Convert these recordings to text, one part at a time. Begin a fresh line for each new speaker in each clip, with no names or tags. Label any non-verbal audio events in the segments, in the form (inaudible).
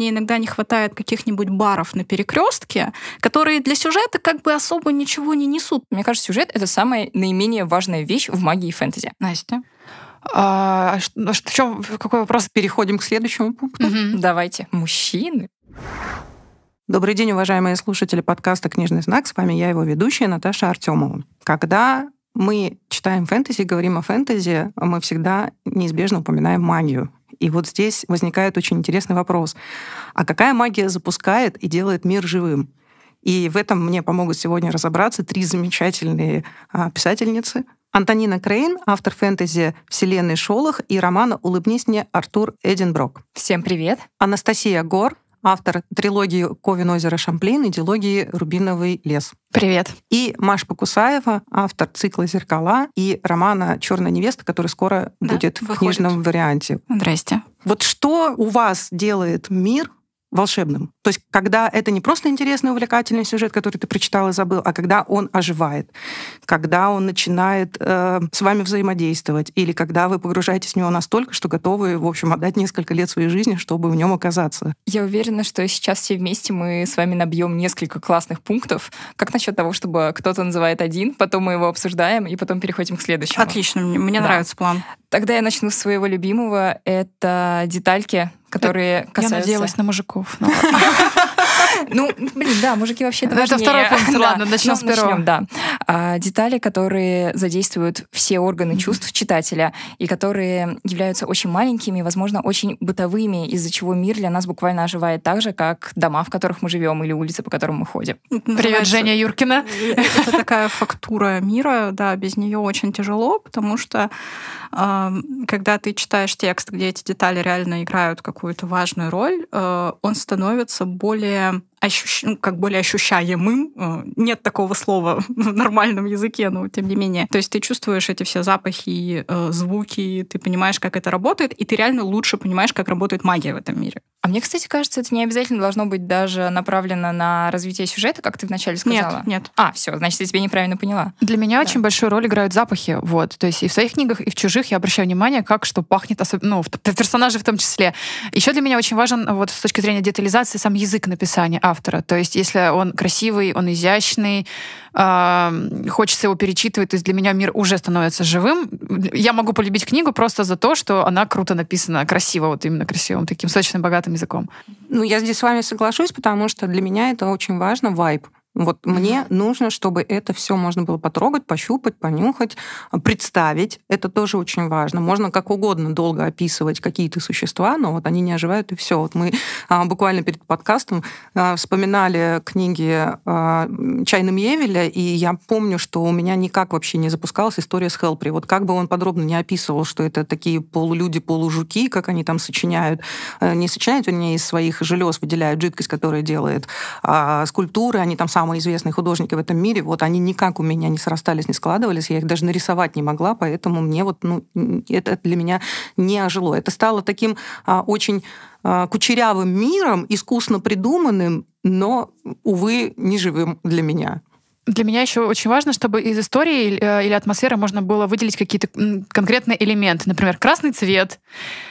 мне иногда не хватает каких-нибудь баров на перекрестке,
которые для сюжета как бы особо ничего не несут. Мне кажется, сюжет — это самая наименее важная вещь в магии фэнтези. Настя? А, а ну, в чем, какой вопрос?
Переходим к следующему пункту. Угу. Давайте. Мужчины. Добрый день, уважаемые слушатели подкаста «Книжный знак». С вами я, его ведущая, Наташа Артемова. Когда мы читаем фэнтези, говорим о фэнтези, мы всегда неизбежно упоминаем магию. И вот здесь возникает очень интересный вопрос. А какая магия запускает и делает мир живым? И в этом мне помогут сегодня разобраться три замечательные а, писательницы. Антонина Крейн, автор фэнтези «Вселенной Шолох» и романа «Улыбнись мне» Артур Эдинброк. Всем привет. Анастасия Гор, автор трилогии «Ковен озеро Шамплин» и диалогии «Рубиновый лес». Привет. И Маш Покусаева, автор цикла «Зеркала» и романа «Черная невеста», который скоро да, будет выходит. в книжном варианте. Здрасте. Вот что у вас делает мир волшебным. То есть, когда это не просто интересный, увлекательный сюжет, который ты прочитал и забыл, а когда он оживает, когда он начинает э, с вами взаимодействовать, или когда вы погружаетесь в него настолько, что готовы, в общем, отдать несколько лет своей жизни, чтобы в нем оказаться.
Я уверена, что сейчас все вместе мы с вами набьем несколько классных пунктов. Как насчет того, чтобы кто-то называет один, потом мы его обсуждаем, и потом переходим к следующему? Отлично, мне да. нравится план. Тогда я начну с своего любимого. Это детальки которые я, касаются... надеялась на мужиков. Ну ну, блин, да, мужики вообще это Это второй (laughs) пункт, ладно, начнем ну, с первого. да. А, детали, которые задействуют все органы чувств читателя и которые являются очень маленькими, возможно, очень бытовыми, из-за чего мир для нас буквально оживает так же, как дома, в которых мы живем, или улицы, по которым мы ходим.
Привет, Женя Юркина. (laughs) Это такая фактура мира, да, без нее очень тяжело, потому что а, когда ты читаешь текст, где эти детали реально играют какую-то важную роль, э, он становится более ощущ... ну, как более ощущаемым. Э, нет такого слова (laughs) в нормальном языке, но тем не менее. То есть ты чувствуешь эти все запахи, э, звуки, ты понимаешь, как это работает, и ты реально лучше
понимаешь, как работает магия в этом мире. А мне, кстати, кажется, это не обязательно должно быть даже направлено на развитие сюжета, как ты вначале сказала. Нет, нет. А, все, значит, я тебя неправильно поняла.
Для меня да. очень большую роль играют запахи, вот. То есть и в своих книгах, и в чужих я обращаю внимание, как что пахнет, особенно ну, в персонажи в том числе. Еще для меня очень важен, вот с точки зрения детализации, сам язык написания а автора. То есть, если он красивый, он изящный, э, хочется его перечитывать, то есть для меня мир уже становится живым. Я могу полюбить книгу просто за то, что она круто написана, красиво,
вот именно красивым, таким сочным, богатым языком. Ну, я здесь с вами соглашусь, потому что для меня это очень важно, вайб. Вот мне нужно, чтобы это все можно было потрогать, пощупать, понюхать, представить. Это тоже очень важно. Можно как угодно долго описывать какие-то существа, но вот они не оживают, и все. Вот мы а, буквально перед подкастом а, вспоминали книги а, Чайным Евеля, и я помню, что у меня никак вообще не запускалась история с Хелпри. Вот как бы он подробно не описывал, что это такие полулюди, полужуки, как они там сочиняют, э, не сочиняют, они из своих желез выделяют жидкость, которая делает а, скульптуры, они там сам самые известные художники в этом мире, вот они никак у меня не срастались, не складывались, я их даже нарисовать не могла, поэтому мне вот, ну, это для меня не ожило. Это стало таким а, очень а, кучерявым миром, искусно придуманным, но, увы, не живым для меня.
Для меня еще очень важно, чтобы из истории э, или атмосферы можно было выделить какие-то конкретные элементы. Например, красный цвет,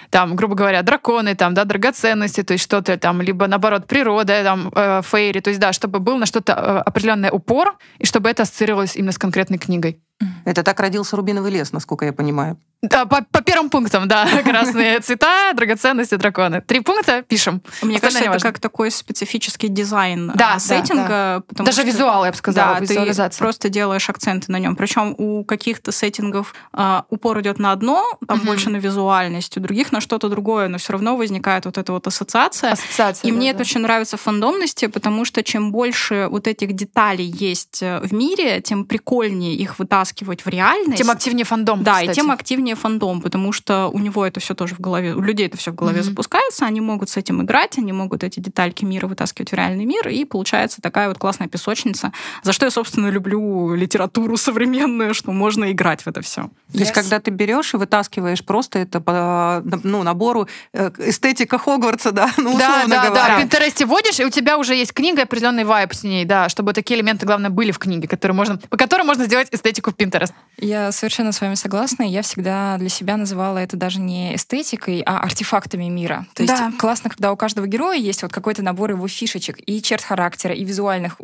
там, грубо говоря, драконы, там, да, драгоценности, то есть что-то там, либо наоборот, природа, там, э, фейри. То есть, да, чтобы был на что-то э, определенный упор, и чтобы это ассоциировалось именно с конкретной книгой. Это так
родился рубиновый лес, насколько я понимаю. Да, по, по первым пунктам, да. (laughs) Красные
цвета,
драгоценности, драконы. Три пункта пишем. Мне кажется, это как такой специфический дизайн да, а, сеттинга. Да, да. Даже что, визуал, я бы сказала, да, ты просто делаешь акценты на нем. Причем у каких-то сеттингов э, упор идет на одно, там угу. больше на визуальность, у других на что-то другое, но все равно возникает вот эта вот ассоциация. ассоциация И да, мне да. это очень нравится в фандомности, потому что чем больше вот этих деталей есть э, в мире, тем прикольнее их вытаскивать втаскивать в реальность. Тем активнее фандом. Да, кстати. и тем активнее фандом, потому что у него это все тоже в голове, у людей это все в голове mm-hmm. запускается, они могут с этим играть, они могут эти детальки мира вытаскивать в реальный мир, и получается такая вот классная песочница, за что я, собственно, люблю литературу современную, что можно
играть в это все. Yes. То есть, когда ты берешь и вытаскиваешь просто это по ну, набору э, эстетика Хогвартса, да, ну, да, да, говоря. Да, в
Пинтересте вводишь, и у тебя уже есть книга, определенный вайп с ней, да, чтобы такие элементы, главное, были в книге, которые можно, по которым можно сделать эстетику Пинтерест.
Я совершенно с вами согласна. Я всегда для себя называла это даже не эстетикой, а артефактами мира. То есть да. классно, когда у каждого героя есть вот какой-то набор его фишечек и черт характера, и визуальных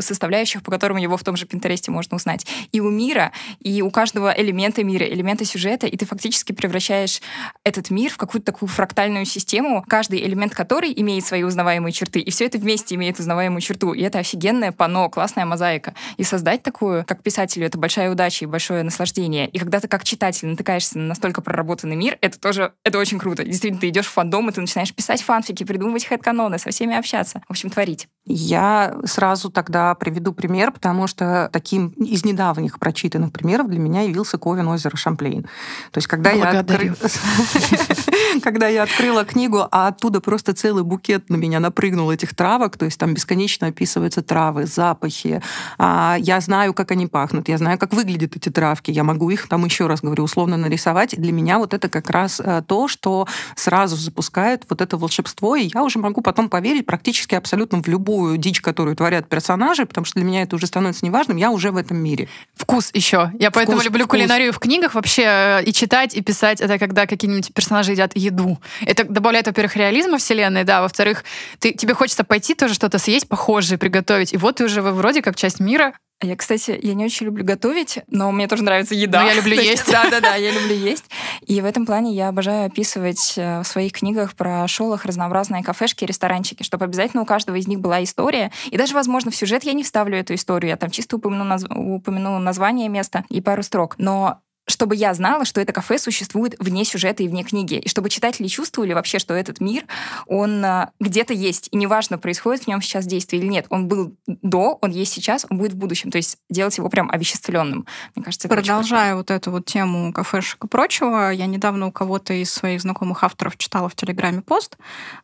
составляющих, по которым его в том же Пинтересте можно узнать. И у мира, и у каждого элемента мира, элемента сюжета, и ты фактически превращаешь этот мир в какую-то такую фрактальную систему, каждый элемент которой имеет свои узнаваемые черты, и все это вместе имеет узнаваемую черту. И это офигенное пано, классная мозаика. И создать такую, как писателю, это большая большая удача и большое наслаждение. И когда ты как читатель натыкаешься на настолько проработанный мир, это тоже, это очень круто. Действительно, ты идешь в фандом, и ты начинаешь писать фанфики, придумывать хэт-каноны, со всеми общаться. В общем, творить.
Я сразу тогда приведу пример, потому что таким из недавних прочитанных примеров для меня явился Ковен озеро Шамплейн. То есть когда Благодарю. я... (laughs) (laughs) когда я открыла книгу, а оттуда просто целый букет на меня напрыгнул этих травок, то есть там бесконечно описываются травы, запахи. а Я знаю, как они пахнут, я знаю, как выглядят эти травки, я могу их там еще раз говорю условно нарисовать. Для меня вот это как раз э, то, что сразу запускает вот это волшебство, и я уже могу потом поверить практически абсолютно в любую дичь, которую творят персонажи, потому что для меня это уже становится неважным, я уже в этом мире. Вкус еще. Я вкус, поэтому люблю вкус. кулинарию в
книгах вообще э, и читать, и писать. Это когда какие-нибудь персонажи едят еду. Это добавляет, во-первых, реализма вселенной, да, во-вторых, ты, тебе хочется пойти тоже что-то съесть похожее, приготовить. И вот ты уже вроде как часть мира, а я, кстати, я не очень люблю готовить, но мне тоже нравится
еда. Но ну, я люблю (laughs) есть. Да-да-да, я люблю есть. И в этом плане я обожаю описывать э, в своих книгах про шолах разнообразные кафешки и ресторанчики, чтобы обязательно у каждого из них была история. И даже, возможно, в сюжет я не вставлю эту историю, я там чисто упомяну, упомяну название места и пару строк. Но чтобы я знала, что это кафе существует вне сюжета и вне книги, и чтобы читатели чувствовали вообще, что этот мир, он а, где-то есть, и неважно, происходит в нем сейчас действие или нет, он был до, он есть сейчас, он будет в будущем, то есть делать его прям овеществленным, мне кажется. Продолжая
вот эту вот тему кафешек и прочего, я недавно у кого-то из своих знакомых авторов читала в Телеграме пост,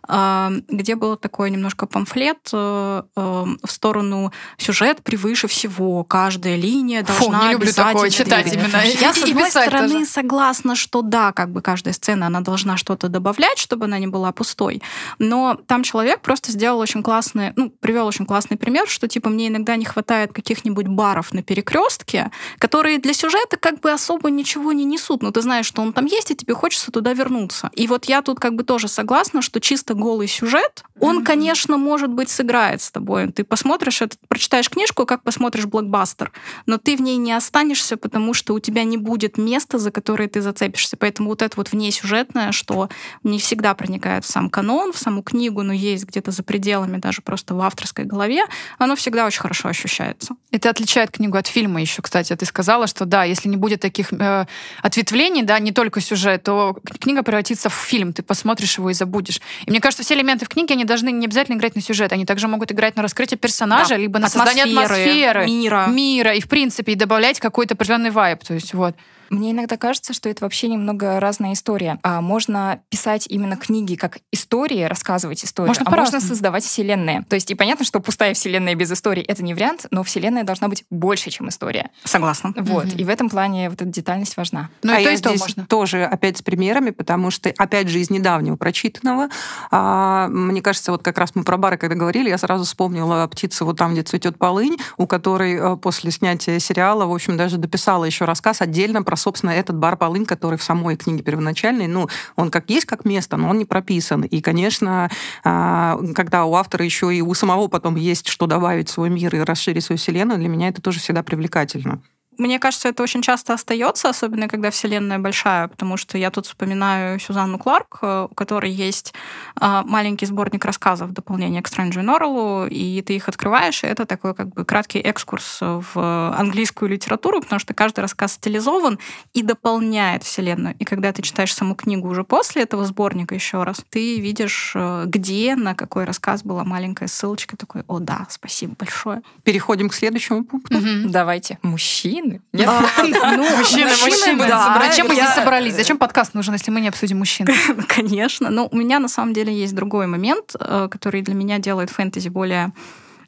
э, где был такой немножко памфлет э, в сторону сюжет превыше всего, каждая линия должна Фу, не люблю такое читать именно. Я другой стороны, тоже. согласна, что да, как бы каждая сцена, она должна что-то добавлять, чтобы она не была пустой. Но там человек просто сделал очень классный, ну, привел очень классный пример, что типа мне иногда не хватает каких-нибудь баров на перекрестке, которые для сюжета как бы особо ничего не несут. Но ну, ты знаешь, что он там есть, и тебе хочется туда вернуться. И вот я тут как бы тоже согласна, что чисто голый сюжет, он, mm-hmm. конечно, может быть, сыграет с тобой. Ты посмотришь это, прочитаешь книжку, как посмотришь блокбастер, но ты в ней не останешься, потому что у тебя не будет будет место, за которое ты зацепишься. Поэтому вот это вот внесюжетное, что не всегда проникает в сам канон, в саму книгу, но есть где-то за пределами даже просто в авторской голове,
оно всегда очень хорошо ощущается. Это отличает книгу от фильма еще, кстати. Ты сказала, что да, если не будет таких э, ответвлений, да, не только сюжет, то книга превратится в фильм. Ты посмотришь его и забудешь. И мне кажется, все элементы в книге, они должны не обязательно играть на сюжет. Они также могут играть на раскрытие персонажа, да. либо на атмосферы, создание атмосферы, мира. мира. И, в принципе, и добавлять какой-то определенный вайб. То есть
вот. Мне иногда кажется, что это вообще немного разная история. А можно писать именно книги как истории, рассказывать истории. можно а по-разному. можно создавать вселенные. То есть и понятно, что пустая вселенная без истории — это не вариант, но вселенная должна быть больше, чем история. Согласна. Вот. Угу. И в этом плане вот эта детальность важна. Ну а и то есть здесь можно.
тоже опять с примерами, потому что, опять же, из недавнего прочитанного, а, мне кажется, вот как раз мы про бары когда говорили, я сразу вспомнила о птице вот там, где цветет полынь, у которой э, после снятия сериала, в общем, даже дописала еще рассказ отдельно про про, собственно, этот бар Полынь, который в самой книге первоначальной, ну, он как есть как место, но он не прописан. И, конечно, а, когда у автора еще и у самого потом есть что добавить в свой мир и расширить свою вселенную, для меня это тоже всегда привлекательно.
Мне кажется, это очень часто остается, особенно когда Вселенная большая, потому что я тут вспоминаю Сюзанну Кларк, э, у которой есть э, маленький сборник рассказов в дополнение к Стрэнджу и Норрелу, и ты их открываешь, и это такой как бы краткий экскурс в английскую литературу, потому что каждый рассказ стилизован и дополняет Вселенную. И когда ты читаешь саму книгу уже после этого сборника еще раз, ты видишь, э, где, на какой рассказ была маленькая ссылочка, такой, о да, спасибо
большое. Переходим к следующему пункту. Угу. Давайте. Мужчина а,
(laughs) ну,
мужчины? мужчины, мужчины. Да, Зачем мы здесь собрались?
Зачем подкаст нужен, если мы не обсудим мужчин? (laughs) Ну, конечно. Но ну,
у меня на самом деле есть другой момент, э, который для меня делает фэнтези более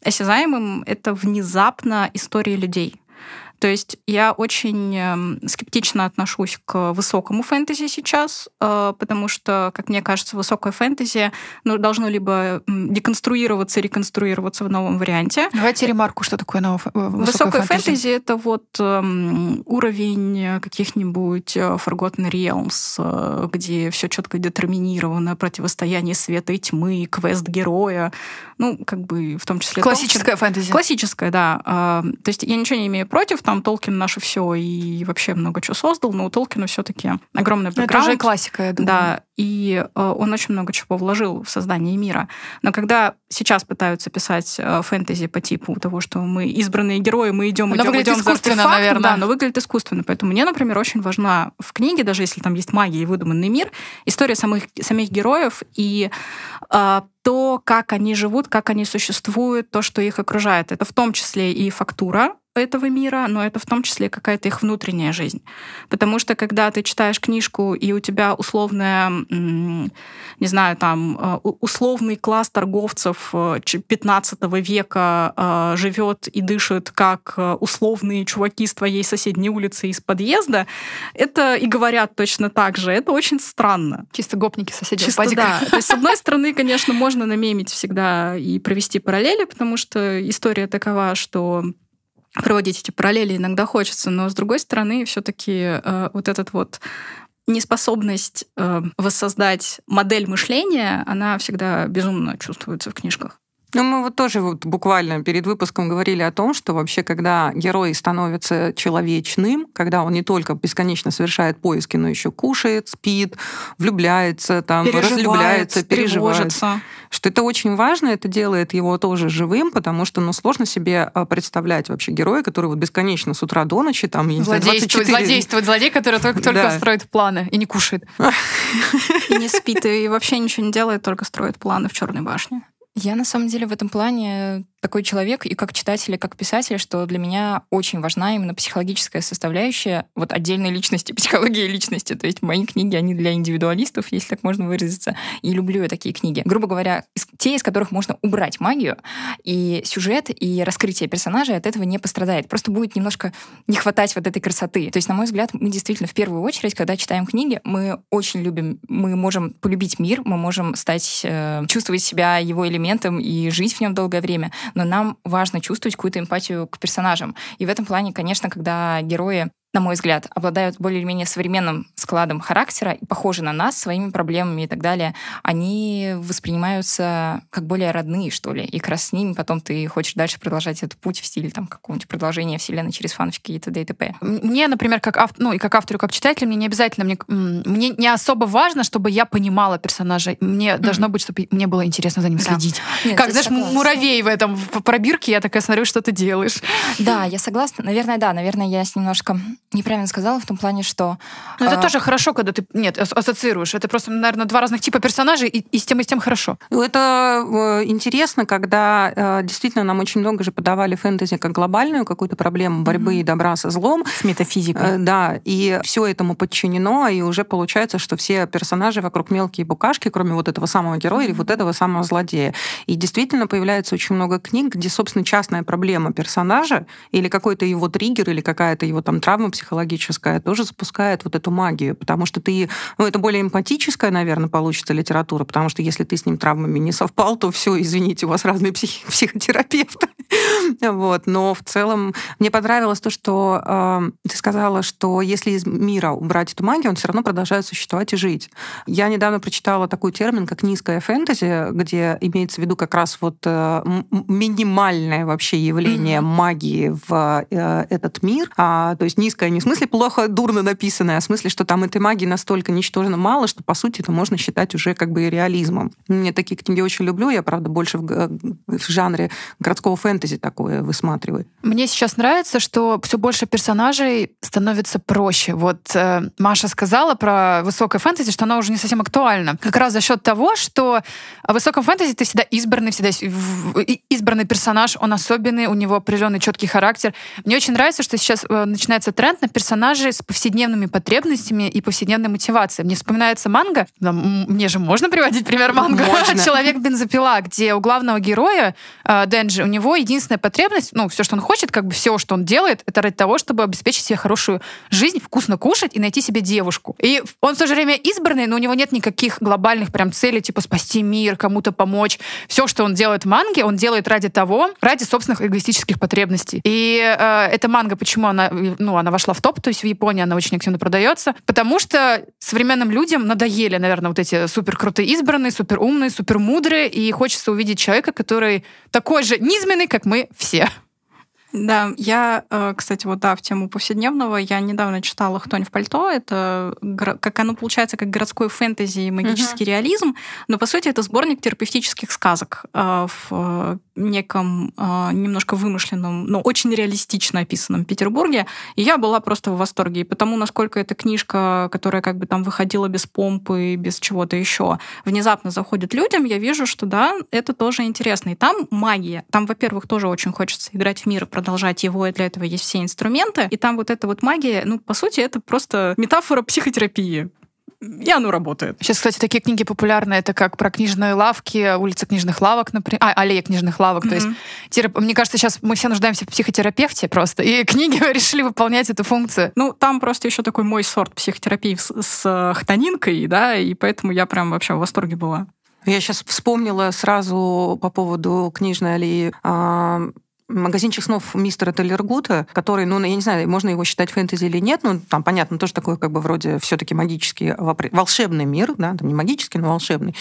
осязаемым. Это внезапно истории людей. То есть я очень эм, скептично отношусь к высокому фэнтези сейчас, э, потому что, как мне кажется, высокое фэнтези ну, должно либо деконструироваться, реконструироваться в новом варианте.
Давайте ремарку, что такое новое э, высокое, высокое фэнтези.
это вот эм, уровень э, каких-нибудь Forgotten Realms, где все четко детерминировано, противостояние света и тьмы, квест героя, ну, как бы в том числе... Классическая том, фэнтези. Классическая, да. То есть я ничего не имею против, там Толкин наше все и вообще много чего создал, но у Толкина все-таки огромная бэкграунд. Ну, это уже классика, я думаю. Да, и э, он очень много чего вложил в создание мира. Но когда сейчас пытаются писать э, фэнтези по типу того, что мы избранные герои, мы идем, Она идем, выглядит идем искусственно, за наверное. Да, но выглядит искусственно. Поэтому мне, например, очень важна в книге, даже если там есть магия и выдуманный мир, история самых, самих героев и э, то, как они живут, как они существуют, то, что их окружает. Это в том числе и фактура, этого мира, но это в том числе какая-то их внутренняя жизнь. Потому что когда ты читаешь книжку, и у тебя условная, не знаю, там, э, условный класс торговцев 15 э, века э, живет и дышит, как условные чуваки с твоей соседней улицы из подъезда, это и говорят точно так же. Это очень странно. Чисто гопники соседи. Чисто, да. (laughs) То есть, с одной стороны, конечно, можно намемить всегда и провести параллели, потому что история такова, что проводить эти параллели иногда хочется, но с другой стороны, все-таки э, вот этот вот неспособность э, воссоздать модель мышления, она всегда безумно чувствуется в книжках.
Ну, мы вот тоже вот буквально перед выпуском говорили о том, что вообще, когда герой становится человечным, когда он не только бесконечно совершает поиски, но еще кушает, спит, влюбляется, там, переживает, разлюбляется, переживает, что это очень важно, это делает его тоже живым, потому что, ну, сложно себе а, представлять вообще героя, который вот бесконечно с утра до ночи, там, не злодействует, 24... злодействует,
злодей, который только-только да. строит планы и не кушает. (laughs) И не спит, и вообще
ничего
не делает, только строит планы в Черной башне.
Я на самом деле в этом плане такой человек и как читатель, и как писатель, что для меня очень важна именно психологическая составляющая вот отдельной личности, (laughs) психологии личности. То есть мои книги, они для индивидуалистов, если так можно выразиться. И люблю я такие книги. Грубо говоря, те, из которых можно убрать магию, и сюжет, и раскрытие персонажей от этого не пострадает. Просто будет немножко не хватать вот этой красоты. То есть, на мой взгляд, мы действительно в первую очередь, когда читаем книги, мы очень любим, мы можем полюбить мир, мы можем стать, э, чувствовать себя его элементом и жить в нем долгое время но нам важно чувствовать какую-то эмпатию к персонажам. И в этом плане, конечно, когда герои на мой взгляд, обладают более-менее современным складом характера и похожи на нас своими проблемами и так далее, они воспринимаются как более родные, что ли. И как раз с ними потом ты хочешь дальше продолжать этот путь в стиле там какого-нибудь продолжения вселенной через фанфики и т.д. и т.п.
Мне, например, как автор, ну и как автору, как читателю, мне не обязательно, мне, мне не особо важно, чтобы я понимала персонажа. Мне mm-hmm. должно быть, чтобы мне было интересно за ним да. следить. Нет, как, знаешь, согласна. муравей в этом в пробирке, я
такая смотрю, что ты делаешь. Да, я согласна. Наверное, да, наверное, я с немножко неправильно сказала в
том плане, что... Но ну, а... это тоже хорошо, когда ты, нет, ассоциируешь. Это просто, наверное, два разных типа персонажей, и, и с тем, и с тем хорошо.
Ну, это э, интересно, когда э, действительно нам очень много же подавали фэнтези как глобальную какую-то проблему борьбы mm-hmm. и добра со злом. С метафизикой. Э, да, и все этому подчинено, и уже получается, что все персонажи вокруг мелкие букашки, кроме вот этого самого героя mm-hmm. или вот этого самого злодея. И действительно появляется очень много книг, где, собственно, частная проблема персонажа или какой-то его триггер, или какая-то его там травма психологическая тоже запускает вот эту магию, потому что ты... Ну, это более эмпатическая, наверное, получится литература, потому что если ты с ним травмами не совпал, то все, извините, у вас разные псих... (laughs) психотерапевты. вот. Но в целом мне понравилось то, что э, ты сказала, что если из мира убрать эту магию, он все равно продолжает существовать и жить. Я недавно прочитала такой термин, как низкая фэнтези, где имеется в виду как раз вот э, минимальное вообще явление mm-hmm. магии в э, этот мир. А, то есть низкая плохая, не в смысле плохо, дурно написанное, а в смысле, что там этой магии настолько ничтожно мало, что, по сути, это можно считать уже как бы реализмом. Мне такие книги очень люблю, я, правда, больше в, э, в жанре городского фэнтези такое высматриваю.
Мне сейчас нравится, что все больше персонажей становится проще. Вот э, Маша сказала про высокое фэнтези, что оно уже не совсем актуально. Как раз за счет того, что в высоком фэнтези ты всегда избранный, всегда избранный персонаж, он особенный, у него определенный четкий характер. Мне очень нравится, что сейчас э, начинается тренд на персонажи с повседневными потребностями и повседневной мотивацией. Мне вспоминается манга, мне же можно приводить пример манга (laughs) «Человек-бензопила», где у главного героя а, Дэнджи, у него единственная потребность, ну, все, что он хочет, как бы все, что он делает, это ради того, чтобы обеспечить себе хорошую жизнь, вкусно кушать и найти себе девушку. И он в то же время избранный, но у него нет никаких глобальных прям целей, типа спасти мир, кому-то помочь. Все, что он делает в манге, он делает ради того, ради собственных эгоистических потребностей. И э, эта манга, почему она, ну, она вошла вошла в топ, то есть в Японии она очень активно продается, потому что современным людям надоели, наверное, вот эти суперкрутые избранные, суперумные, супермудрые, и хочется увидеть человека, который такой же низменный, как мы все.
Да, я, э, кстати, вот да, в тему повседневного, я недавно читала «Хтонь в пальто». Это как оно получается, как городской фэнтези и магический угу. реализм, но, по сути, это сборник терапевтических сказок э, в э, неком немножко вымышленном, но очень реалистично описанном Петербурге. И я была просто в восторге. И потому, насколько эта книжка, которая как бы там выходила без помпы, без чего-то еще, внезапно заходит людям, я вижу, что да, это тоже интересно. И там магия. Там, во-первых, тоже очень хочется играть в мир и продолжать его, и для этого есть все инструменты. И там вот эта вот магия, ну, по сути, это просто метафора психотерапии и оно работает.
Сейчас, кстати, такие книги популярны. Это как про книжные лавки, улица книжных лавок, например. А, аллея книжных лавок. Mm-hmm. То есть, терап... мне кажется, сейчас мы все нуждаемся в психотерапевте просто. И (laughs) книги решили выполнять эту функцию. Ну, там просто еще
такой мой сорт психотерапии с, с э, хтонинкой, да, и поэтому я прям вообще в восторге была.
Я сейчас вспомнила сразу по поводу книжной аллеи а, Магазинчик снов мистера Теллергута, который, ну, я не знаю, можно его считать фэнтези или нет, но ну, там, понятно, тоже такой, как бы, вроде все-таки магический, волшебный мир, да, там не магический, но волшебный.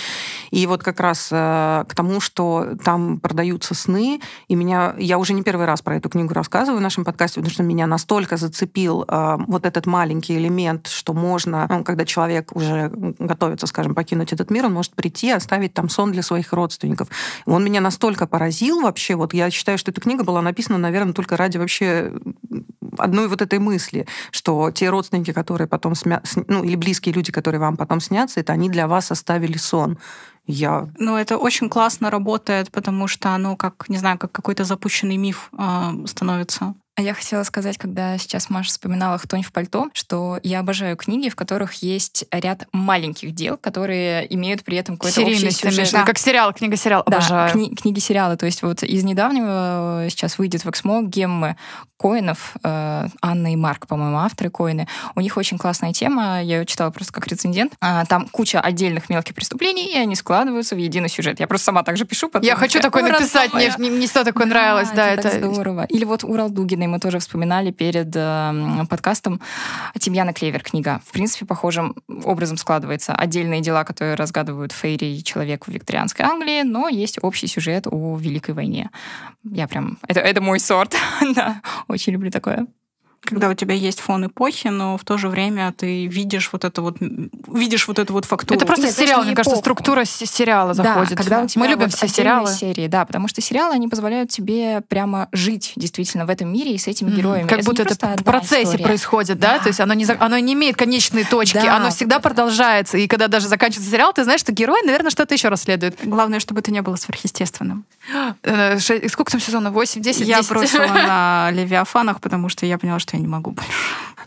И вот как раз э, к тому, что там продаются сны, и меня, я уже не первый раз про эту книгу рассказываю в нашем подкасте, потому что меня настолько зацепил э, вот этот маленький элемент, что можно, ну, когда человек уже готовится, скажем, покинуть этот мир, он может прийти, и оставить там сон для своих родственников. Он меня настолько поразил вообще, вот я считаю, что эта книга книга была написана, наверное, только ради вообще одной вот этой мысли, что те родственники, которые потом смя... ну или близкие люди, которые вам потом снятся, это они для вас оставили сон. Я...
Ну, это очень классно работает, потому что оно как, не знаю, как какой-то запущенный
миф э, становится. А я хотела сказать, когда сейчас Маша вспоминала «Хтонь в пальто», что я обожаю книги, в которых есть ряд маленьких дел, которые имеют при этом какой-то общий сюжет. Да. Как
сериал, книга-сериал, да, обожаю. Кни-
книги-сериалы. То есть вот из недавнего э, сейчас выйдет в Эксмо Геммы Коинов, э, Анна и Марк, по-моему, авторы Коины. У них очень классная тема, я ее читала просто как рецендент. А, там куча отдельных мелких преступлений, и они складываются в единый сюжет. Я просто сама так же пишу. Я хочу такое написать, мне, мне, мне такое а, да, нравилось. Да, типа, это, это здорово. Или вот Урал Дугина замечательный, мы тоже вспоминали перед э, подкастом Тимьяна Клевер книга. В принципе, похожим образом складывается. Отдельные дела, которые разгадывают Фейри и человек в викторианской Англии, но есть общий сюжет о Великой войне. Я прям... Это, это мой сорт. (laughs) да, очень люблю такое когда у тебя есть фон эпохи, но в то
же время ты видишь вот это вот, видишь вот эту вот фактуру. Это просто и сериал, мне эпоху. кажется, структура
сериала заходит. Да, когда у тебя Мы любим вот все сериалы. серии, да, потому что сериалы, они позволяют тебе прямо
жить действительно
в этом мире и с этими mm-hmm. героями. Как это будто это в процессе история. происходит,
да? да? То есть оно не, оно не имеет конечной точки, да, оно всегда продолжается. И когда даже заканчивается сериал, ты знаешь, что герой, наверное, что-то еще расследует. Главное, чтобы это не было сверхъестественным. Э, сколько там сезонов? 8, 10,
Я 10? бросила (laughs) на
Левиафанах, потому что я поняла, что я не могу больше.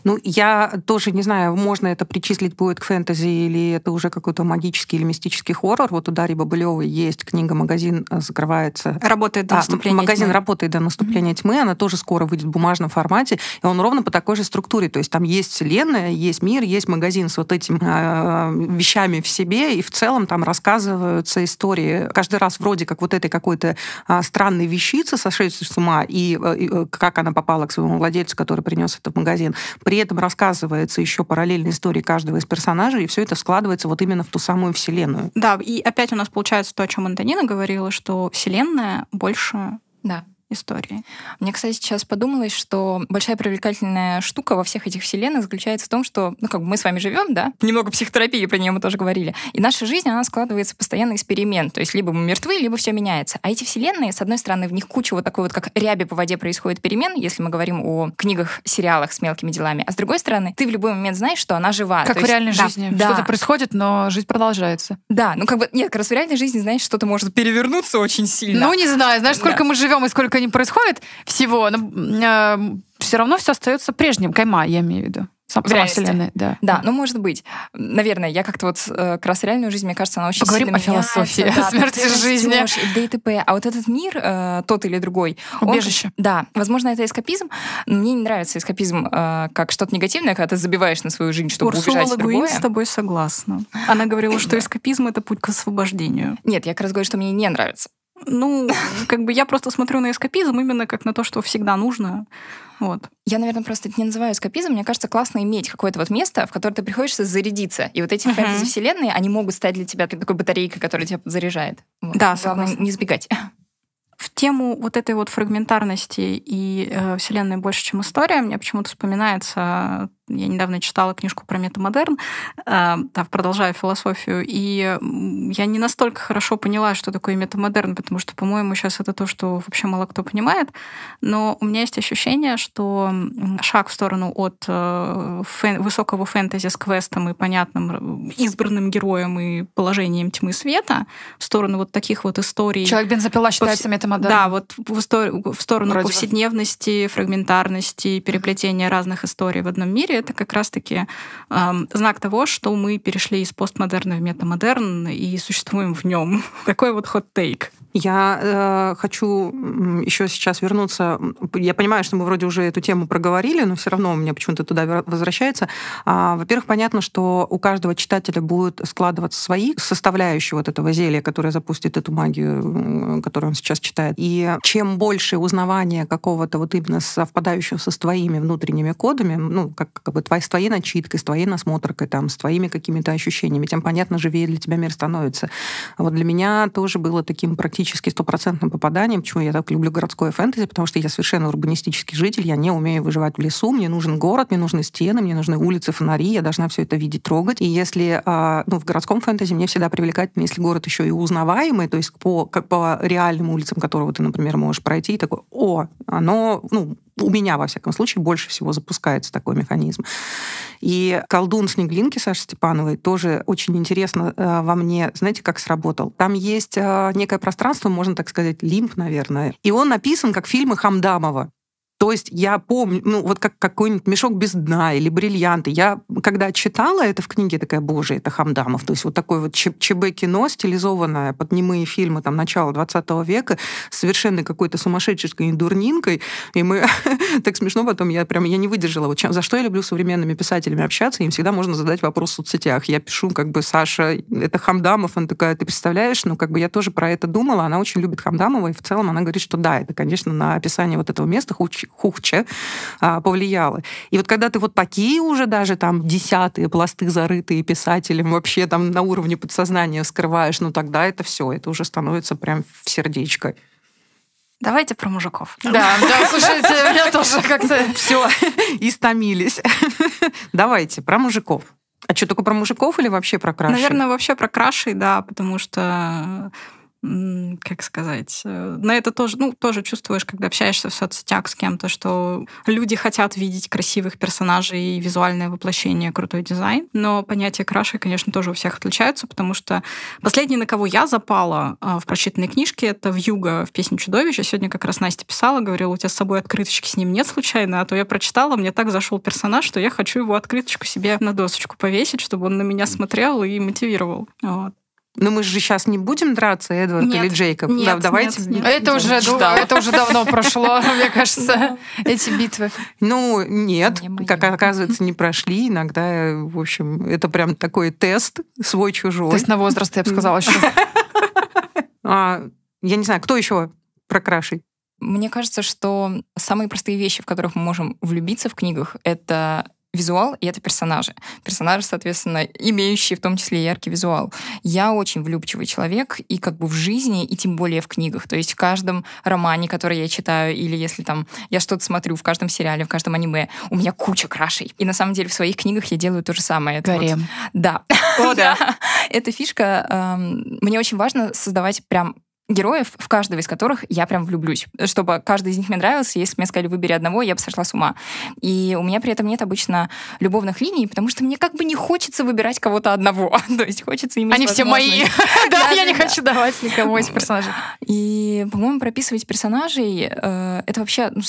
Ну, я тоже не знаю, можно это причислить будет к фэнтези или это уже какой-то магический или мистический хоррор. Вот у Дарьи Бабылевой есть книга «Магазин закрывается». Работает до а, наступления а, Магазин тьмы. работает до наступления mm-hmm. тьмы. Она тоже скоро выйдет в бумажном формате. И он ровно по такой же структуре. То есть там есть вселенная, есть мир, есть магазин с вот этими э, а, вещами в себе. И в целом там рассказываются истории. Каждый раз вроде как вот этой какой-то э, странной вещицы, сошедшей с ума, э, и, э, как она попала к своему владельцу, который принес это в магазин при этом рассказывается еще параллельная история каждого из персонажей, и все это складывается вот именно в ту самую вселенную.
Да, и опять у нас получается то, о чем Антонина говорила, что вселенная больше
да истории. Мне, кстати, сейчас подумалось, что большая привлекательная штука во всех этих вселенных заключается в том, что, ну, как бы мы с вами живем, да, немного психотерапии, про нее мы тоже говорили, и наша жизнь, она складывается постоянно эксперимент, то есть либо мы мертвы, либо все меняется. А эти вселенные, с одной стороны, в них куча вот такой вот, как ряби по воде происходит перемен, если мы говорим о книгах, сериалах с мелкими делами, а с другой стороны, ты в любой момент знаешь, что она жива. Как то в реальной да, жизни. Да. Что-то
происходит, но жизнь продолжается. Да, ну как бы, нет, как раз в реальной жизни, знаешь, что-то может перевернуться очень сильно. Ну, не знаю, знаешь, сколько да. мы живем и сколько не происходит всего, но э, а, все равно все остается прежним. Кайма, я имею в виду. Сам, сама вселенная, да.
Да, ну, может быть. Наверное, я как-то вот э, как раз реальную жизнь, мне кажется, она очень Поговорим сильно о философии меняется, да, смерти и жизни. Да и т.п. А вот этот мир, э, тот или другой... Убежище. Он, да, возможно, это эскапизм. Мне не нравится эскапизм э, как что-то негативное, когда ты забиваешь на свою жизнь, чтобы Урсула убежать Лагуин с
тобой согласна. Она говорила, что (laughs) эскапизм — это путь к освобождению. Нет,
я как раз говорю, что мне не нравится.
Ну, как бы я просто смотрю на эскапизм именно как
на то, что всегда нужно. Вот. Я, наверное, просто это не называю эскапизм. Мне кажется, классно иметь какое-то вот место, в которое ты приходишь зарядиться. И вот эти uh-huh. фэнтези-вселенные, они могут стать для тебя такой батарейкой, которая тебя заряжает. Вот. Да, Главное, не сбегать. В
тему вот этой вот фрагментарности и э, вселенной больше, чем история, мне почему-то вспоминается я недавно читала книжку про метамодерн, э, да, продолжая философию, и я не настолько хорошо поняла, что такое метамодерн, потому что, по-моему, сейчас это то, что вообще мало кто понимает, но у меня есть ощущение, что шаг в сторону от э, фэн- высокого фэнтези с квестом и понятным э, избранным героем и положением тьмы света в сторону вот таких вот историй. Человек бензопила считается повс... метамодерном. Да, вот в, истор... в сторону Вроде повседневности, фрагментарности, переплетения разных историй в одном мире это как раз-таки э, знак того, что мы перешли из постмодерна в метамодерн и существуем в
нем. (laughs) Такой вот хот-тейк. Я э, хочу еще сейчас вернуться. Я понимаю, что мы вроде уже эту тему проговорили, но все равно у меня почему-то туда возвращается. А, во-первых, понятно, что у каждого читателя будут складываться свои составляющие вот этого зелья, которое запустит эту магию, которую он сейчас читает. И чем больше узнавания какого-то вот именно совпадающего со своими внутренними кодами, ну, как, как бы твои, с твоей начиткой, с твоей насмотркой, там, с твоими какими-то ощущениями, тем, понятно, живее для тебя мир становится. Вот для меня тоже было таким практически практически стопроцентным попаданием, почему я так люблю городское фэнтези, потому что я совершенно урбанистический житель, я не умею выживать в лесу, мне нужен город, мне нужны стены, мне нужны улицы, фонари, я должна все это видеть, трогать. И если а, ну, в городском фэнтези мне всегда привлекательно, если город еще и узнаваемый, то есть по, как по реальным улицам, которого ты, например, можешь пройти, и такой, о, оно, ну, у меня, во всяком случае, больше всего запускается такой механизм. И колдун Снеглинки Саши Степановой тоже очень интересно э, во мне, знаете, как сработал. Там есть э, некое пространство, можно так сказать, лимп наверное. И он написан как фильмы Хамдамова. То есть я помню, ну вот как какой-нибудь мешок без дна или бриллианты. Я когда читала это в книге, такая, боже, это Хамдамов. То есть вот такой вот ЧБ-кино, стилизованное под немые фильмы там начала 20 века, совершенно какой-то сумасшедшей дурнинкой. И мы... (laughs) так смешно потом, я прям, я не выдержала. Вот за что я люблю с современными писателями общаться, им всегда можно задать вопрос в соцсетях. Я пишу, как бы, Саша, это Хамдамов. Она такая, ты представляешь? Ну, как бы я тоже про это думала. Она очень любит Хамдамова, и в целом она говорит, что да, это, конечно, на описание вот этого места хухче а, повлияло. И вот когда ты вот такие уже даже там десятые пласты зарытые писателем вообще там на уровне подсознания скрываешь, ну тогда это все, это уже становится прям в сердечко.
Давайте про мужиков.
Да, да, слушайте, меня тоже как-то... Все, (laughs)
истомились.
(laughs) Давайте, про мужиков. А что, только про мужиков или вообще про краши? Наверное,
вообще про краши, да, потому что как сказать, э, на это тоже, ну, тоже чувствуешь, когда общаешься в соцсетях с кем-то, что люди хотят видеть красивых персонажей и визуальное воплощение, крутой дизайн. Но понятие краши, конечно, тоже у всех отличаются, потому что последний, на кого я запала э, в прочитанной книжке, это Вьюга в песне «Чудовище». Сегодня как раз Настя писала, говорила, у тебя с собой открыточки с ним нет случайно, а то я прочитала, мне так зашел персонаж, что я хочу его открыточку себе на досочку повесить, чтобы он на меня смотрел и мотивировал. Вот.
Но мы же сейчас не будем драться, Эдвард нет, или Джейкоб. Нет, да, давайте. Нет, нет, а это, нет. Уже, да. это уже давно прошло, (laughs) мне кажется, эти битвы. Ну, нет, как оказывается, не прошли. Иногда, в общем, это прям такой тест свой-чужой. Тест на возраст, я бы сказала еще. (laughs) А, я не знаю, кто еще про
Мне кажется,
что
самые простые вещи, в которых мы можем влюбиться в книгах, это визуал, и это персонажи. Персонажи, соответственно, имеющие в том числе яркий визуал. Я очень влюбчивый человек, и как бы в жизни, и тем более в книгах. То есть в каждом романе, который я читаю, или если там я что-то смотрю в каждом сериале, в каждом аниме, у меня куча крашей. И на самом деле в своих книгах я делаю то же самое. Это Гарем. Вот, да. О, (laughs) да. Эта фишка. Эм, мне очень важно создавать прям героев, в каждого из которых я прям влюблюсь. Чтобы каждый из них мне нравился, если бы мне сказали, выбери одного, я бы сошла с ума. И у меня при этом нет обычно любовных линий, потому что мне как бы не хочется выбирать кого-то одного. (laughs) То есть хочется иметь Они все мои. (laughs)
Да, я не
хочу давать никому из персонажей.
И, по-моему, прописывать персонажей, э, это вообще, ну,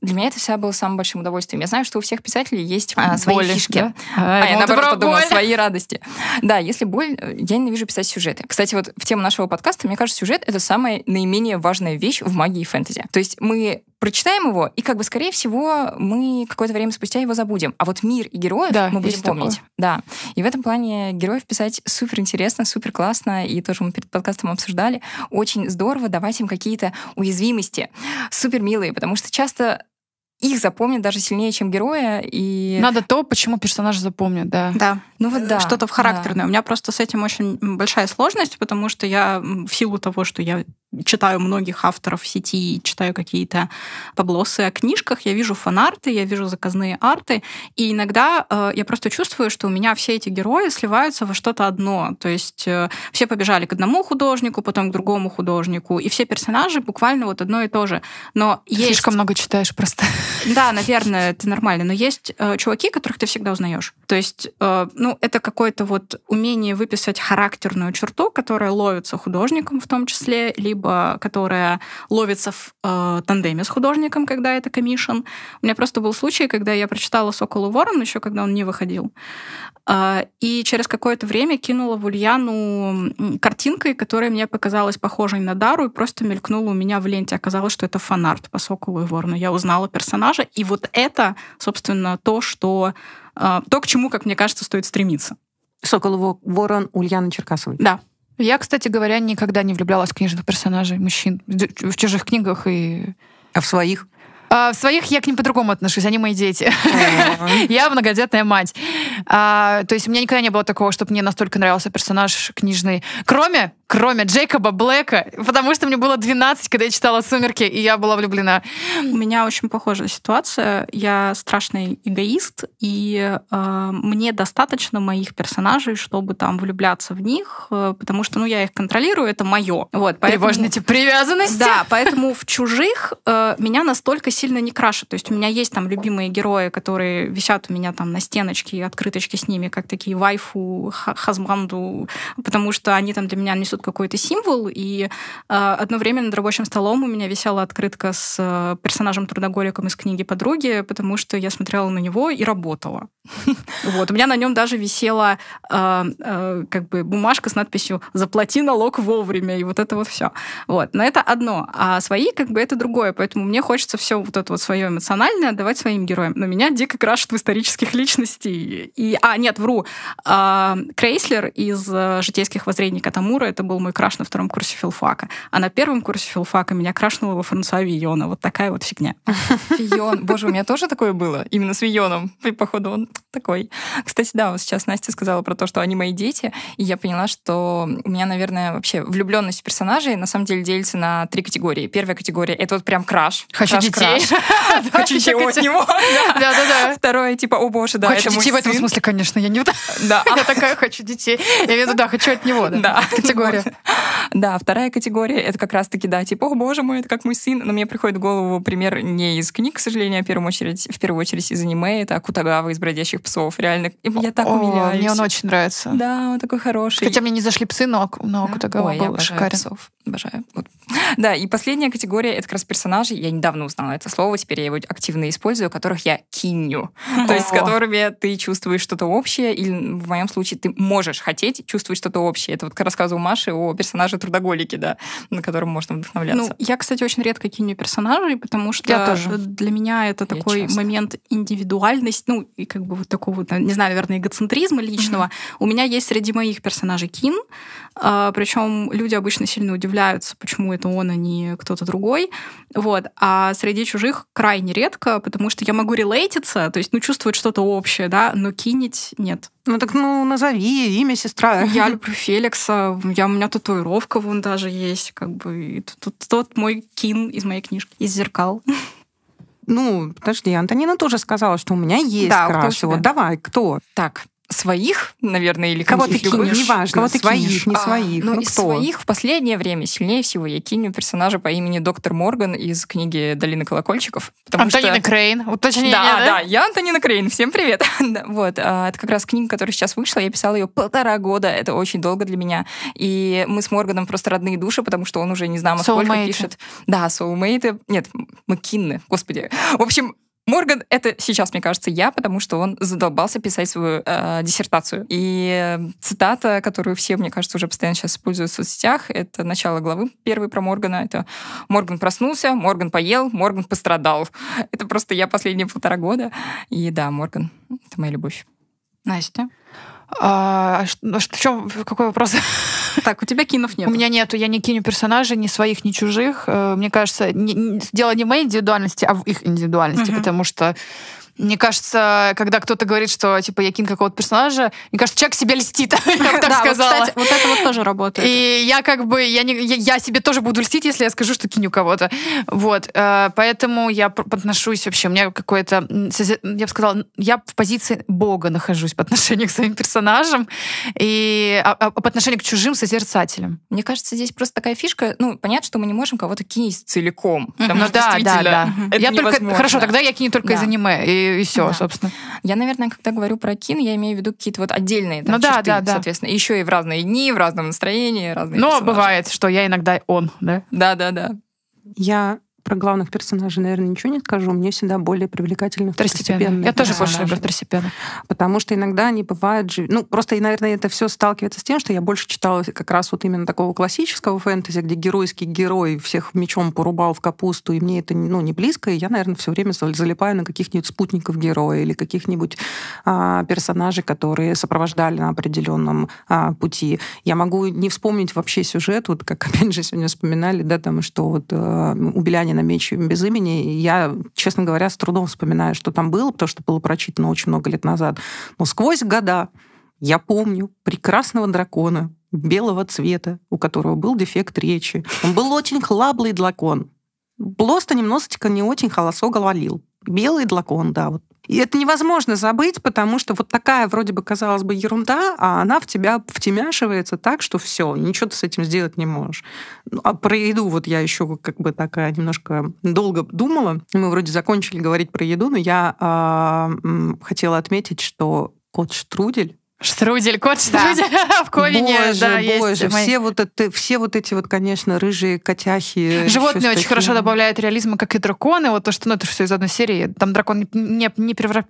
для меня это всегда было самым большим удовольствием. Я знаю, что у всех писателей есть а, свои фишки. А я, наоборот, подумала, свои радости. Да, если боль, э, я ненавижу писать сюжеты. Кстати, вот в тему нашего подкаста, мне кажется, сюжет — это самая наименее важная вещь в магии и фэнтези. То есть мы прочитаем его, и как бы, скорее всего, мы какое-то время спустя его забудем. А вот мир и героев да, мы будем помнить. Такое. Да. И в этом плане героев писать супер интересно, супер классно, и тоже мы перед подкастом обсуждали. Очень здорово давать им какие-то уязвимости, супер милые, потому что часто их запомнят даже сильнее, чем героя. И... Надо
то, почему персонаж запомнит, да. Да. Ну вот да. Что-то в характерное. Да. У меня
просто с этим очень большая сложность, потому что
я в силу того, что я читаю многих авторов сети, читаю какие-то таблосы о книжках, я вижу фанарты, я вижу заказные арты, и иногда э, я просто чувствую, что у меня все эти герои сливаются во что-то одно. То есть э, все побежали к одному художнику, потом к другому художнику, и все персонажи буквально вот одно и то же. Но ты есть... Слишком много
читаешь просто.
Да, наверное, это нормально, но есть э, чуваки, которых ты всегда узнаешь. То есть, э, ну, это какое-то вот умение выписать характерную черту, которая ловится художником в том числе, либо либо которая ловится в э, тандеме с художником, когда это комиссион. У меня просто был случай, когда я прочитала «Соколу ворон», еще когда он не выходил, э, и через какое-то время кинула в Ульяну картинкой, которая мне показалась похожей на Дару, и просто мелькнула у меня в ленте. Оказалось, что это фанарт по «Соколу и ворону». Я узнала персонажа, и вот это, собственно, то, что э, то, к чему, как
мне кажется, стоит стремиться. Соколова Ворон Ульяна Черкасова.
Да. Я, кстати говоря, никогда не влюблялась в книжных персонажей, мужчин, в чужих книгах и... А в своих? А, в своих я к ним по-другому отношусь, они мои дети. А. (laughs) Я многодетная мать. А, то есть у меня никогда не было такого, чтобы мне настолько нравился персонаж книжный. Кроме кроме Джейкоба Блэка, потому что мне было 12, когда я читала «Сумерки», и я была влюблена. У меня очень похожая ситуация. Я страшный эгоист, и э, мне
достаточно моих персонажей, чтобы там влюбляться в них, э, потому что, ну, я их контролирую, это мое. Вот, поэтому... Тревожные типа привязанности. Да, поэтому в «Чужих» э, меня настолько сильно не крашит. То есть у меня есть там любимые герои, которые висят у меня там на стеночке, открыточки с ними, как такие вайфу, хазманду, потому что они там для меня несут какой-то символ, и а, одно время над рабочим столом у меня висела открытка с а, персонажем трудоголиком из книги «Подруги», потому что я смотрела на него и работала. (laughs) Вот. У меня на нем даже висела а, как бы бумажка с надписью «Заплати налог вовремя», и вот это вот все. Вот. Но это одно. А свои как бы это другое. Поэтому мне хочется все вот это вот свое эмоциональное отдавать своим героям. Но меня дико крашат в исторических личностей. И, а, нет, вру. Крейслер из «Житейских воззрений Катамура» — это был был мой краш на втором курсе филфака. А на первом курсе филфака меня крашнула во Франсуа Вийона. Вот такая вот фигня.
(laughs) Вийон. Боже, у меня тоже такое было. Именно с Вийоном. И, походу, он такой. Кстати, да, вот сейчас Настя сказала про то, что они мои дети, и я поняла, что у меня, наверное, вообще влюбленность персонажей на самом деле делится на три категории. Первая категория — это вот прям краш. Хочу краш, детей. (laughs) (laughs) Хочу детей от него. Да-да-да. Второе, типа, о боже, да, Хочу детей в этом
смысле, конечно, я не... Да. Я такая, хочу детей. Я веду, да, хочу от него. Да. Категория категория.
Да, вторая категория — это как раз-таки, да, типа, о, боже мой, это как мой сын. Но мне приходит в голову пример не из книг, к сожалению, а в первую очередь, в первую очередь из аниме. Это Акутагава из «Бродящих псов». Реально, я
так о, умиляюсь. Мне он очень нравится. Да, он такой хороший. Хотя мне не зашли псы, но, но Акутагава Ой, был шикарен. Псов. Обожаю. Вот.
Да, и последняя категория — это как раз персонажи. Я недавно узнала это слово, теперь я его активно использую, которых я киню. То есть с которыми ты чувствуешь что-то общее, или в моем случае ты можешь хотеть чувствовать что-то общее. Это вот к рассказу Маш наши о персонаже трудоголики, да, на котором можно вдохновляться. Ну,
я, кстати, очень редко киню персонажей, потому что я тоже. для меня это я такой часто. момент индивидуальности, ну, и как бы вот такого, не знаю, наверное, эгоцентризма личного. Mm-hmm. У меня есть среди моих персонажей Кин, а, причем люди обычно сильно удивляются, почему это он, а не кто-то другой. Вот. А среди чужих крайне редко, потому что я могу релейтиться, то есть, ну, чувствовать что-то общее, да, но кинить нет. Ну так ну назови имя сестра. Я люблю Феликса, я, у меня татуировка вон даже есть, как бы и тут, тут тот мой кин из моей книжки, из зеркал.
Ну, подожди, Антонина тоже сказала, что у меня есть да, краш. Вот давай, кто? Так, своих,
наверное, или кого ты кинешь, неважно, кого своих, кинешь. не а, своих, а, ну, ну из кто? своих в последнее время сильнее всего я киню персонажа по имени доктор Морган из книги «Долина колокольчиков». Антонина что... Крейн, уточнение, да, да? Да, я Антонина Крейн, всем привет. (laughs) вот, а, это как раз книга, которая сейчас вышла, я писала ее полтора года, это очень долго для меня, и мы с Морганом просто родные души, потому что он уже не знаю, сколько пишет. Да, соулмейты, нет, мы кинны, господи. В общем, Морган — это сейчас, мне кажется, я, потому что он задолбался писать свою э, диссертацию. И э, цитата, которую все, мне кажется, уже постоянно сейчас используют в соцсетях, это начало главы первой про Моргана. Это «Морган проснулся, Морган поел, Морган пострадал». Это просто я последние полтора года. И да, Морган — это моя любовь.
Настя? А, а в чем какой вопрос? (laughs) Так, у тебя кинов нет. У меня нету, я не киню персонажей, ни своих, ни чужих. Э, мне кажется, не, дело не в моей индивидуальности, а в их индивидуальности, угу. потому что мне кажется, когда кто-то говорит, что типа я кин какого-то персонажа, мне кажется, человек себя льстит, (laughs) я бы так сказала. вот это вот тоже работает. И я как бы, я, не, я, себе тоже буду льстить, если я скажу, что киню кого-то. Вот. Э, поэтому я отношусь вообще, у меня какое-то, я бы сказала, я в позиции Бога нахожусь по отношению к своим персонажам и а, а, по отношению к чужим созерцателям. Мне кажется,
здесь просто такая фишка, ну, понятно, что мы не можем кого-то кинуть целиком, потому ну что да, действительно да, да. я только, Хорошо, тогда я кину только да. из аниме, и и, все, да. собственно. Я, наверное, когда говорю про кин, я имею в виду какие-то вот отдельные там, ну, черты, да, да, соответственно. Да. Еще и в разные дни, в разном настроении, разные Но персонажи. бывает,
что я
иногда он, да?
Да-да-да.
Я про главных персонажей, наверное, ничего не скажу. Мне всегда более привлекательны второстепенные. Я тоже больше люблю второстепенных. Потому что иногда они бывают... Жив... Ну, просто, наверное, это все сталкивается с тем, что я больше читала как раз вот именно такого классического фэнтези, где геройский герой всех мечом порубал в капусту, и мне это ну, не близко, и я, наверное, все время залипаю на каких-нибудь спутников героя или каких-нибудь а, персонажей, которые сопровождали на определенном а, пути. Я могу не вспомнить вообще сюжет, вот как, (laughs) опять же, сегодня вспоминали, да, там, что вот а, у Белянина «Тайна мечи без имени». Я, честно говоря, с трудом вспоминаю, что там было, потому что было прочитано очень много лет назад. Но сквозь года я помню прекрасного дракона, белого цвета, у которого был дефект речи. Он был очень хлаблый дракон. Просто немножечко не очень холосо говорил. Белый дракон, да, вот и это невозможно забыть, потому что вот такая вроде бы, казалось бы, ерунда, а она в тебя втемяшивается так, что все, ничего ты с этим сделать не можешь. Ну, а про еду вот я еще как бы такая немножко долго думала. Мы вроде закончили говорить про еду, но я э, хотела отметить, что кот Штрудель
Штрудель, кот Штрудель да. (laughs) в Ковине. Боже, да, боже, есть все, мои...
вот это, все вот эти вот, конечно, рыжие котяхи. Животные очень хорошо добавляют реализма, как и драконы. Вот то, что, ну,
это все из одной серии. Там дракон не, не, превра...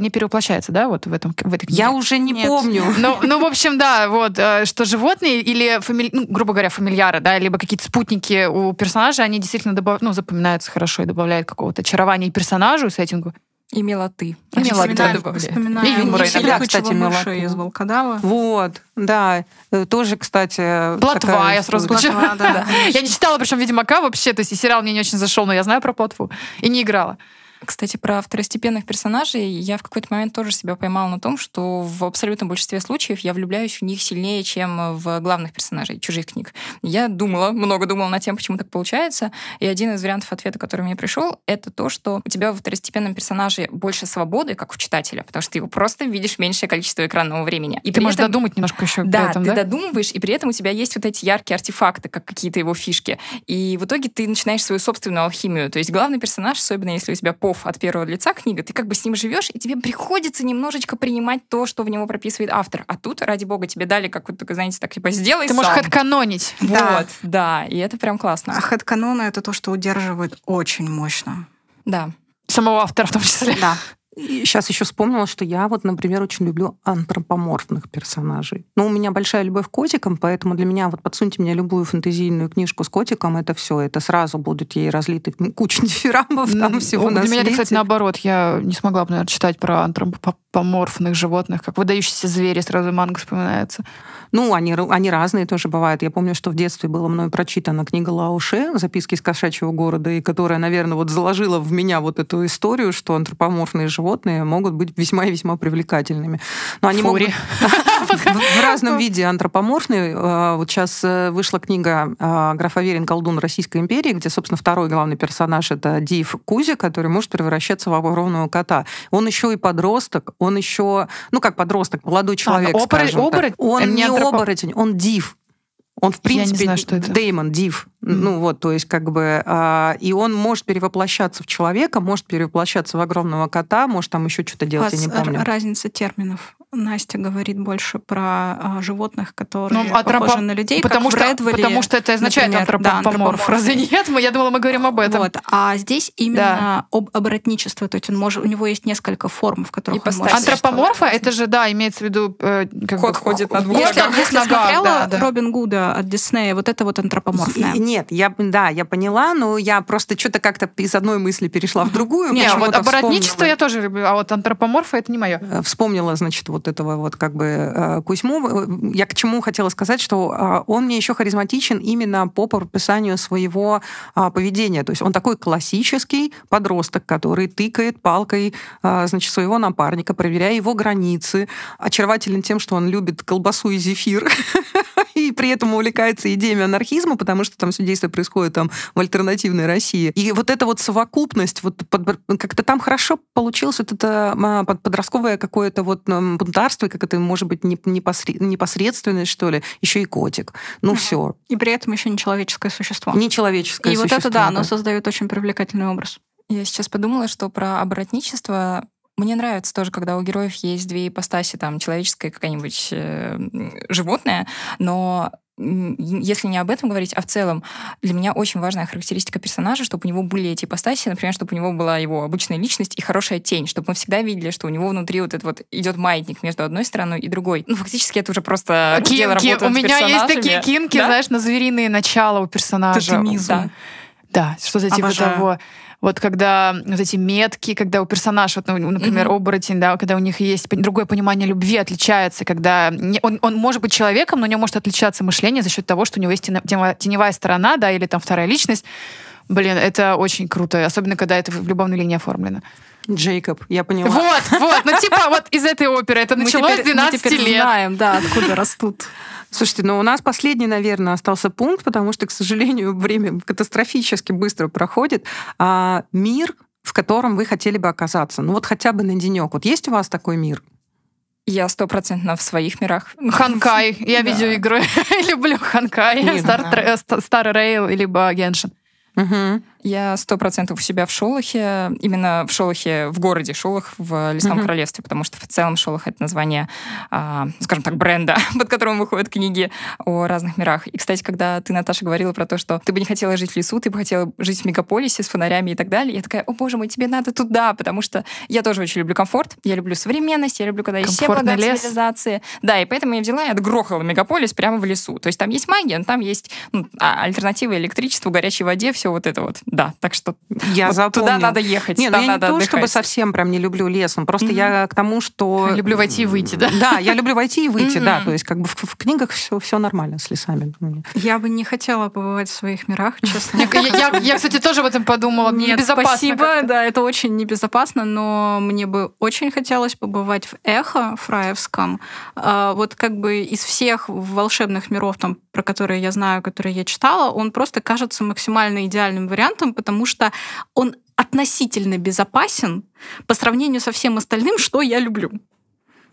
не перевоплощается, да, вот в, этом, в этой книге? Я уже не Нет. помню. (laughs) Ну, ну, в общем, да, вот, э, что животные или, фамиль... ну, грубо говоря, фамильяры, да, либо какие-то спутники у персонажа, они действительно добав... ну, запоминаются хорошо и добавляют какого-то очарования и персонажу, и сеттингу. И милоты. И а милоты. И юмора всегда, кстати, милоту. из
волкодава. Вот, да. Э, тоже, кстати... Платва, такая... я сразу Платва, да.
(laughs) Я не читала, причем Ведьмака вообще, то есть и сериал мне не очень зашел, но я знаю про платву. И не играла.
Кстати, про второстепенных персонажей я в какой-то момент тоже себя поймала на том, что в абсолютном большинстве случаев я влюбляюсь в них сильнее, чем в главных персонажей чужих книг. Я думала, много думала на тем, почему так получается, и один из вариантов ответа, который мне пришел, это то, что у тебя во второстепенном персонаже больше свободы, как у читателя, потому что ты его просто видишь меньшее количество экранного времени. И ты можешь этом...
додумать немножко еще да, этом, ты
да? додумываешь, и при этом у тебя есть вот эти яркие артефакты, как какие-то его фишки. И в итоге ты начинаешь свою собственную алхимию. То есть главный персонаж, особенно если у тебя по слов от первого лица книга, ты как бы с ним живешь, и тебе приходится немножечко принимать то, что в него прописывает автор. А тут, ради бога, тебе дали как то знаете, так, типа, сделай Ты сам. можешь хэдканонить. Вот, да. да, и это прям классно.
А хэдканоны — это то, что удерживает очень мощно.
Да. Самого автора в том числе. Да. И сейчас еще вспомнила, что я вот, например, очень люблю антропоморфных персонажей. Но ну, у меня большая любовь к котикам, поэтому для меня вот подсуньте мне любую фэнтезийную книжку с котиком, это все, это сразу будут ей разлиты куча (laughs) дифирамбов там всего Для меня, это, кстати,
наоборот. Я не смогла бы, наверное, читать про антропоморфных антропоморфных животных, как выдающиеся
звери, сразу манго вспоминается. Ну, они, они разные тоже бывают. Я помню, что в детстве была мной прочитана книга Лауше «Записки из кошачьего города», и которая, наверное, вот заложила в меня вот эту историю, что антропоморфные животные могут быть весьма и весьма привлекательными. Но они Фури. могут (laughs) в разном виде антропоморфные. А, вот сейчас э, вышла книга а, «Графа Верин, колдун Российской империи», где, собственно, второй главный персонаж — это Див Кузи, который может превращаться в огромного кота. Он еще и подросток, он еще, ну как подросток, молодой а, человек, а, оборот, скажем оборот? Он не оборотень, он див. Он, в принципе, знаю, что это. Дэймон, Див. mm Ну вот, то есть как бы... А, и он может перевоплощаться в человека, может перевоплощаться в огромного кота, может там еще что-то делать, я не э, помню.
разница терминов. Настя говорит больше про а, животных, которые ну, антропо... похожи на людей, потому как что, в Редвеле, Потому что это означает например, антропоморф, да, антропоморф. разве
нет? Мы, я думала, мы говорим об этом. Вот. А здесь именно да. об
обратничестве, то есть он может, у него есть несколько форм, в которых И он может Антропоморфа,
это же, да, имеется в виду... Э, как Кот бы, ходит на двух Если, ногах. если смотрела да, да.
Робин Гуда от Диснея, вот это вот антропоморфное. И, нет, я, да, я поняла, но я просто что-то как-то из одной мысли перешла в другую. Нет, вот оборотничество вспомнила. я тоже люблю, а вот антропоморфа это не мое. Э, вспомнила, значит, вот вот этого вот как бы э, Кузьму. Я к чему хотела сказать, что э, он мне еще харизматичен именно по прописанию своего э, поведения. То есть он такой классический подросток, который тыкает палкой, значит, своего напарника, проверяя его границы, очарователен тем, что он любит колбасу и зефир, (laughs) и при этом увлекается идеями анархизма, потому что там все действие происходит там в альтернативной России. И вот эта вот совокупность, вот как-то там хорошо получилось вот это подростковое какое-то вот бунтарство, как это может быть непосредственность, что ли, еще и котик. Ну угу. все.
И при этом еще не
человеческое существо.
Не человеческое и существо. И вот это, да, да, оно
создает очень привлекательный образ. Я сейчас подумала, что про обратничество мне нравится тоже, когда у героев есть две ипостаси, там, человеческое какая-нибудь э, животное, но если не об этом говорить, а в целом, для меня очень важная характеристика персонажа, чтобы у него были эти ипостаси, например, чтобы у него была его обычная личность и хорошая тень, чтобы мы всегда видели, что у него внутри вот этот вот идет маятник между одной стороной и другой. Ну, фактически это уже просто кинки. дело У меня есть такие кинки, да? знаешь,
на звериные начала у персонажа. Тотемизм. Да. Да, что-то типа того. Вот когда вот эти метки, когда у персонажа, вот, ну, например, mm-hmm. оборотень, да, когда у них есть другое понимание любви, отличается, когда не, он, он может быть человеком, но у него может отличаться мышление за счет того, что у него есть теневая сторона, да, или там вторая личность. Блин, это очень круто, особенно когда это в любовной линии
оформлено. Джейкоб, я поняла. Вот,
вот, ну типа вот из этой оперы это началось мы теперь, 12 мы теперь лет. знаем,
да, откуда (laughs) растут. Слушайте, ну у нас последний, наверное, остался пункт, потому что, к сожалению, время катастрофически быстро проходит. А мир, в котором вы хотели бы оказаться, ну вот хотя бы на денек. Вот есть у вас такой мир?
Я стопроцентно в своих мирах. Ханкай.
(laughs) Я да. видеоигры (laughs) люблю Ханкай,
ну Стар
э, Рейл, либо Геншин.
Я сто процентов у себя в Шолохе, именно в Шолохе, в городе Шолох, в Лесном mm-hmm. королевстве, потому что в целом Шолох — это название, э, скажем так, бренда, (laughs) под которым выходят книги о разных мирах. И, кстати, когда ты, Наташа, говорила про то, что ты бы не хотела жить в лесу, ты бы хотела жить в мегаполисе с фонарями и так далее, я такая, о боже мой, тебе надо туда, потому что я тоже очень люблю комфорт, я люблю современность, я люблю, когда есть все блага цивилизации. Да, и поэтому я взяла и отгрохала мегаполис прямо в лесу. То есть там есть магия, но там есть ну, а, альтернатива электричеству, горячей воде, все вот это вот да. Так что я вот туда надо ехать. Нет,
ну, я не то, отдыхать. чтобы совсем прям не люблю лес, но ну, просто mm-hmm. я к тому, что... Люблю войти и выйти, да? Да, я люблю войти и выйти, mm-hmm. да. То есть как бы в, в книгах все, все нормально с лесами. Ну,
я бы не хотела побывать в своих мирах, честно. Я, кстати, тоже об этом подумала. Нет, спасибо, да, это очень небезопасно, но мне бы очень хотелось побывать в Эхо Фраевском. А, вот как бы из всех волшебных миров там про которые я знаю, которые я читала, он просто кажется максимально идеальным вариантом, потому что он относительно
безопасен по сравнению со всем остальным, что я люблю.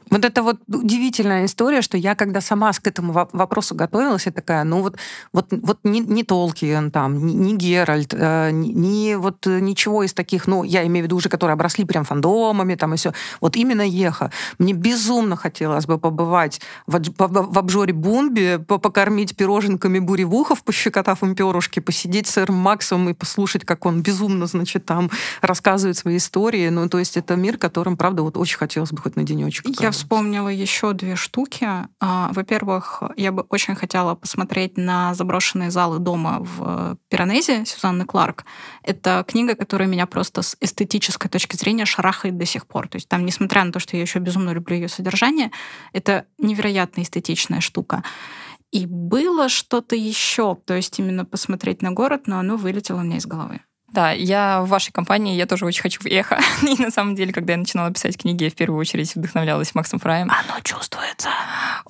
Вот это вот удивительная история, что я когда сама к этому вопросу готовилась, я такая, ну вот, вот, вот не, не Толкин там, не, не Геральт, э, не вот ничего из таких, ну я имею в виду уже, которые обросли прям фандомами там и все. Вот именно Еха. Мне безумно хотелось бы побывать в, в, в обжоре Бумби, покормить пироженками буревухов, пощекотав им перышки, посидеть с сэром Максом и послушать, как он безумно, значит, там рассказывает свои истории. Ну то есть это мир, которым, правда, вот очень хотелось бы хоть на денечек. Я
вспомнила еще две штуки. А, во-первых, я бы очень хотела посмотреть на заброшенные залы дома в э, Пиранезе Сюзанны Кларк. Это книга, которая меня просто с эстетической точки зрения шарахает до сих пор. То есть там, несмотря на то, что я еще безумно люблю ее содержание, это невероятно эстетичная штука. И было что-то еще, то есть
именно посмотреть на город, но оно вылетело у меня из головы. Да, я в вашей компании, я тоже очень хочу в эхо. (laughs) И на самом деле, когда я начинала писать книги, я в первую очередь вдохновлялась Максом Фраем. Оно
чувствуется.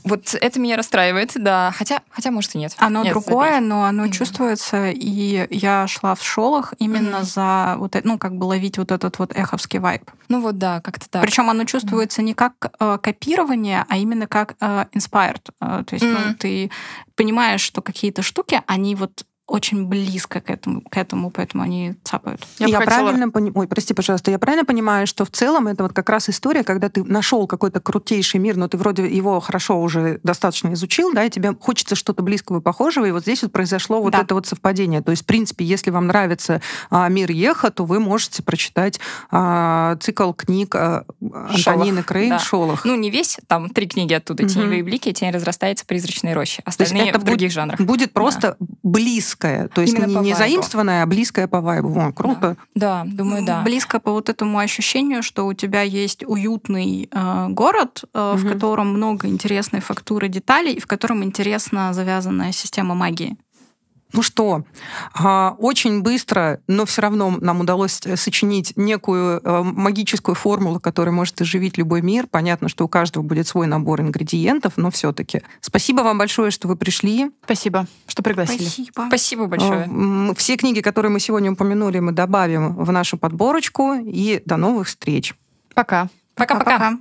Вот это меня расстраивает, да. Хотя, хотя может, и нет. Оно нет, другое,
забей. но оно mm-hmm. чувствуется. И я шла в шолах именно mm-hmm. за вот это, ну, как бы ловить вот этот вот эховский вайб. Ну вот да, как-то так. Причем оно чувствуется mm-hmm. не как э, копирование, а именно как э, inspired. Э, то есть, mm-hmm. ну, ты понимаешь, что какие-то штуки, они вот очень близко к этому, к этому, поэтому они цапают. Я, я хотела... правильно
понимаю, ой, прости, пожалуйста, я правильно понимаю, что в целом это вот как раз история, когда ты нашел какой-то крутейший мир, но ты вроде его хорошо уже достаточно изучил, да, и тебе хочется что-то близкого и похожего, и вот здесь вот произошло вот да. это вот совпадение. То есть, в принципе, если вам нравится а, мир Еха, то вы можете прочитать а, цикл книг а, Антонины Крейн да. Шолох. Ну, не весь, там три
книги оттуда,
«Теневые блики»,
«Тень разрастается», «Призрачные рощи», остальные в будет, других жанрах.
Будет просто да. близко близкое. То есть Именно не, не заимствованное, а близкое по вайбу. О, круто.
Да. да, думаю, да. Близко
по вот этому ощущению, что у тебя есть уютный э, город, э, угу. в котором много интересной фактуры деталей, и в котором интересно завязанная система магии.
Ну что, а, очень быстро, но все равно нам удалось э, сочинить некую э, магическую формулу, которая может оживить любой мир. Понятно, что у каждого будет свой набор ингредиентов, но все-таки. Спасибо вам большое, что вы пришли. Спасибо, что пригласили. Спасибо.
Спасибо э, большое.
Все книги, которые мы сегодня упомянули, мы добавим в нашу подборочку. И до новых встреч. Пока. Пока-пока.